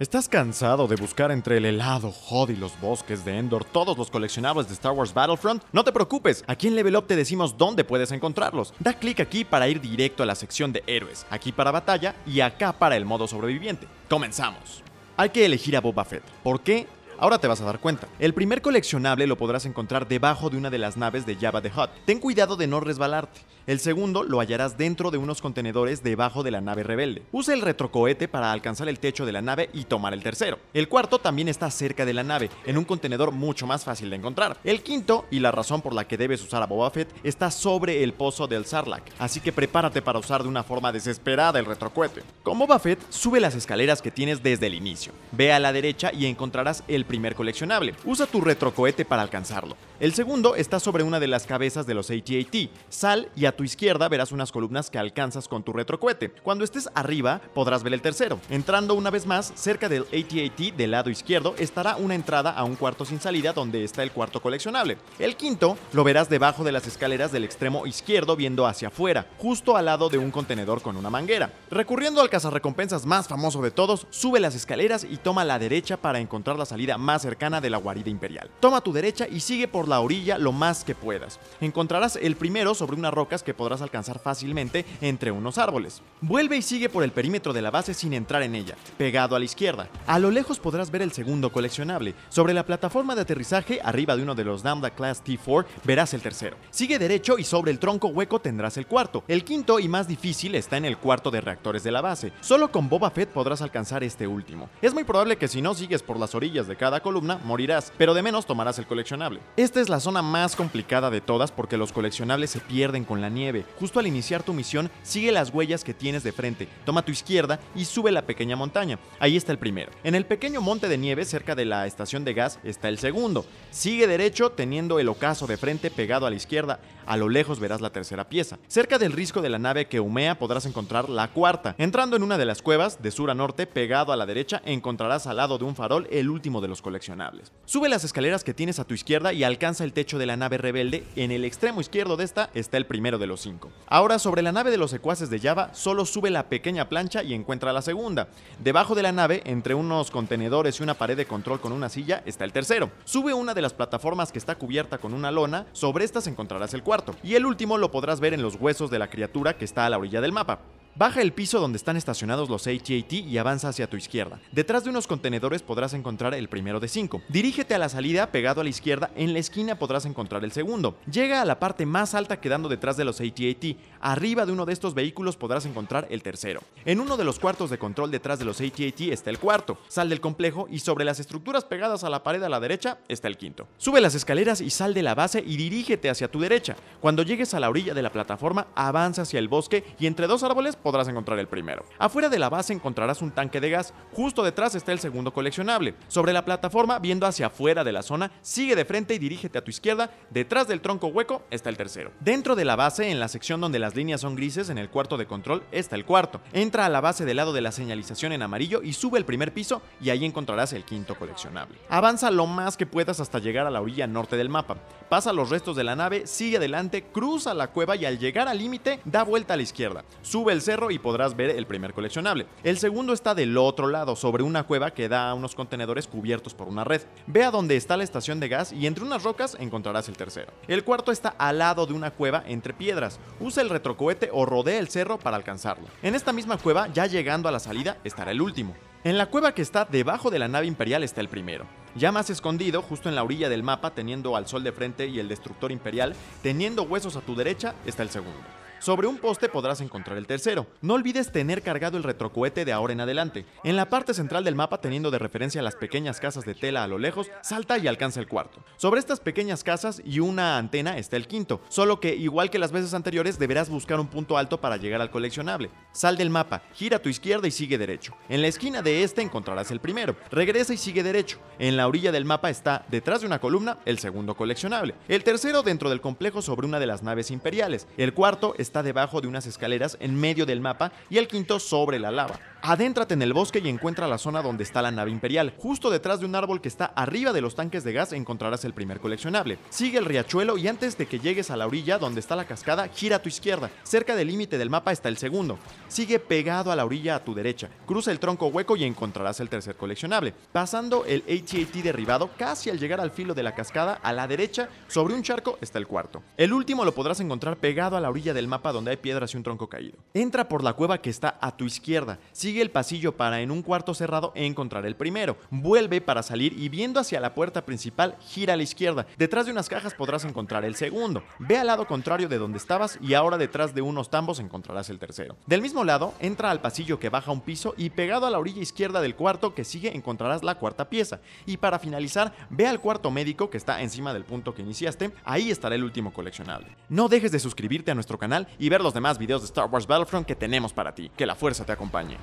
¿Estás cansado de buscar entre el helado Hod y los bosques de Endor todos los coleccionables de Star Wars Battlefront? No te preocupes, aquí en Level Up te decimos dónde puedes encontrarlos. Da clic aquí para ir directo a la sección de héroes, aquí para batalla y acá para el modo sobreviviente. Comenzamos. Hay que elegir a Boba Fett. ¿Por qué? Ahora te vas a dar cuenta. El primer coleccionable lo podrás encontrar debajo de una de las naves de Java the Hutt. Ten cuidado de no resbalarte. El segundo lo hallarás dentro de unos contenedores debajo de la nave rebelde. Usa el retrocohete para alcanzar el techo de la nave y tomar el tercero. El cuarto también está cerca de la nave, en un contenedor mucho más fácil de encontrar. El quinto, y la razón por la que debes usar a Boba Fett, está sobre el pozo del Sarlacc, así que prepárate para usar de una forma desesperada el retrocohete. Con Boba Fett, sube las escaleras que tienes desde el inicio. Ve a la derecha y encontrarás el primer coleccionable. Usa tu retrocohete para alcanzarlo. El segundo está sobre una de las cabezas de los at Sal y a tu izquierda verás unas columnas que alcanzas con tu retrocohete. Cuando estés arriba, podrás ver el tercero. Entrando una vez más, cerca del at del lado izquierdo estará una entrada a un cuarto sin salida donde está el cuarto coleccionable. El quinto lo verás debajo de las escaleras del extremo izquierdo viendo hacia afuera, justo al lado de un contenedor con una manguera. Recurriendo al cazarrecompensas más famoso de todos, sube las escaleras y toma la derecha para encontrar la salida más cercana de la guarida imperial. Toma tu derecha y sigue por la orilla lo más que puedas. Encontrarás el primero sobre unas rocas que podrás alcanzar fácilmente entre unos árboles. Vuelve y sigue por el perímetro de la base sin entrar en ella, pegado a la izquierda. A lo lejos podrás ver el segundo coleccionable. Sobre la plataforma de aterrizaje, arriba de uno de los Lambda Class T4, verás el tercero. Sigue derecho y sobre el tronco hueco tendrás el cuarto. El quinto y más difícil está en el cuarto de reactores de la base. Solo con Boba Fett podrás alcanzar este último. Es muy probable que si no sigues por las orillas de cada columna, morirás, pero de menos tomarás el coleccionable. Esta es la zona más complicada de todas porque los coleccionables se pierden con la nieve. Justo al iniciar tu misión, sigue las huellas que tienes de frente, toma tu izquierda y sube la pequeña montaña. Ahí está el primero. En el pequeño monte de nieve cerca de la estación de gas está el segundo. Sigue derecho teniendo el ocaso de frente pegado a la izquierda. A lo lejos verás la tercera pieza. Cerca del risco de la nave que humea podrás encontrar la cuarta. Entrando en una de las cuevas, de sur a norte, pegado a la derecha, encontrarás al lado de un farol el último de los coleccionables. Sube las escaleras que tienes a tu izquierda y alcanza el techo de la nave rebelde. En el extremo izquierdo de esta está el primero de los cinco. Ahora, sobre la nave de los secuaces de Java, solo sube la pequeña plancha y encuentra la segunda. Debajo de la nave, entre unos contenedores y una pared de control con una silla, está el tercero. Sube una de las plataformas que está cubierta con una lona, sobre estas encontrarás el cuarto. Y el último lo podrás ver en los huesos de la criatura que está a la orilla del mapa. Baja el piso donde están estacionados los AT&T y avanza hacia tu izquierda. Detrás de unos contenedores podrás encontrar el primero de cinco. Dirígete a la salida pegado a la izquierda, en la esquina podrás encontrar el segundo. Llega a la parte más alta quedando detrás de los AT&T. Arriba de uno de estos vehículos podrás encontrar el tercero. En uno de los cuartos de control detrás de los AT&T está el cuarto. Sal del complejo y sobre las estructuras pegadas a la pared a la derecha está el quinto. Sube las escaleras y sal de la base y dirígete hacia tu derecha. Cuando llegues a la orilla de la plataforma, avanza hacia el bosque y entre dos árboles podrás encontrar el primero. Afuera de la base encontrarás un tanque de gas, justo detrás está el segundo coleccionable. Sobre la plataforma, viendo hacia afuera de la zona, sigue de frente y dirígete a tu izquierda, detrás del tronco hueco está el tercero. Dentro de la base, en la sección donde las líneas son grises, en el cuarto de control, está el cuarto. Entra a la base del lado de la señalización en amarillo y sube el primer piso y ahí encontrarás el quinto coleccionable. Avanza lo más que puedas hasta llegar a la orilla norte del mapa. Pasa los restos de la nave, sigue adelante, cruza la cueva y al llegar al límite, da vuelta a la izquierda. Sube el cerro y podrás ver el primer coleccionable. El segundo está del otro lado, sobre una cueva que da a unos contenedores cubiertos por una red. Ve a donde está la estación de gas y entre unas rocas encontrarás el tercero. El cuarto está al lado de una cueva entre piedras. Usa el retrocohete o rodea el cerro para alcanzarlo. En esta misma cueva, ya llegando a la salida, estará el último. En la cueva que está debajo de la nave imperial está el primero. Ya más escondido, justo en la orilla del mapa, teniendo al sol de frente y el destructor imperial, teniendo huesos a tu derecha, está el segundo. Sobre un poste podrás encontrar el tercero. No olvides tener cargado el retrocohete de ahora en adelante. En la parte central del mapa, teniendo de referencia las pequeñas casas de tela a lo lejos, salta y alcanza el cuarto. Sobre estas pequeñas casas y una antena está el quinto, solo que igual que las veces anteriores deberás buscar un punto alto para llegar al coleccionable. Sal del mapa, gira a tu izquierda y sigue derecho. En la esquina de este encontrarás el primero. Regresa y sigue derecho. En la orilla del mapa está, detrás de una columna, el segundo coleccionable. El tercero dentro del complejo sobre una de las naves imperiales. El cuarto está está debajo de unas escaleras en medio del mapa y el quinto sobre la lava. Adéntrate en el bosque y encuentra la zona donde está la nave imperial. Justo detrás de un árbol que está arriba de los tanques de gas encontrarás el primer coleccionable. Sigue el riachuelo y antes de que llegues a la orilla donde está la cascada, gira a tu izquierda. Cerca del límite del mapa está el segundo. Sigue pegado a la orilla a tu derecha. Cruza el tronco hueco y encontrarás el tercer coleccionable. Pasando el ATAT derribado, casi al llegar al filo de la cascada, a la derecha, sobre un charco, está el cuarto. El último lo podrás encontrar pegado a la orilla del mapa donde hay piedras y un tronco caído. Entra por la cueva que está a tu izquierda. Sigue el pasillo para en un cuarto cerrado encontrar el primero. Vuelve para salir y viendo hacia la puerta principal, gira a la izquierda. Detrás de unas cajas podrás encontrar el segundo. Ve al lado contrario de donde estabas y ahora detrás de unos tambos encontrarás el tercero. Del mismo lado, entra al pasillo que baja un piso y pegado a la orilla izquierda del cuarto que sigue encontrarás la cuarta pieza. Y para finalizar, ve al cuarto médico que está encima del punto que iniciaste, ahí estará el último coleccionable. No dejes de suscribirte a nuestro canal y ver los demás videos de Star Wars Battlefront que tenemos para ti. Que la fuerza te acompañe.